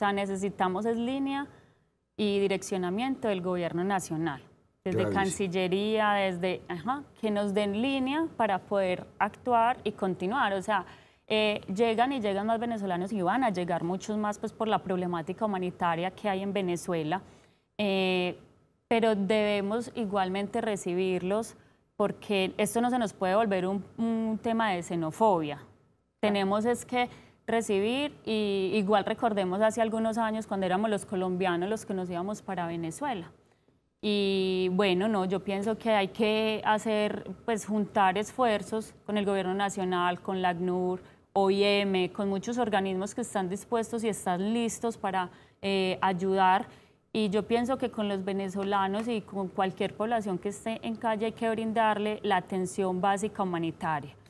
sea, necesitamos es línea y direccionamiento del gobierno nacional, desde Cancillería, desde ajá, que nos den línea para poder actuar y continuar. O sea, eh, llegan y llegan más venezolanos y van a llegar muchos más pues, por la problemática humanitaria que hay en Venezuela, eh, pero debemos igualmente recibirlos porque esto no se nos puede volver un, un tema de xenofobia. Tenemos es que recibir y igual recordemos hace algunos años cuando éramos los colombianos los que nos íbamos para Venezuela. Y bueno, no, yo pienso que hay que hacer, pues juntar esfuerzos con el gobierno nacional, con la ACNUR, OIM, con muchos organismos que están dispuestos y están listos para eh, ayudar. Y yo pienso que con los venezolanos y con cualquier población que esté en calle hay que brindarle la atención básica humanitaria.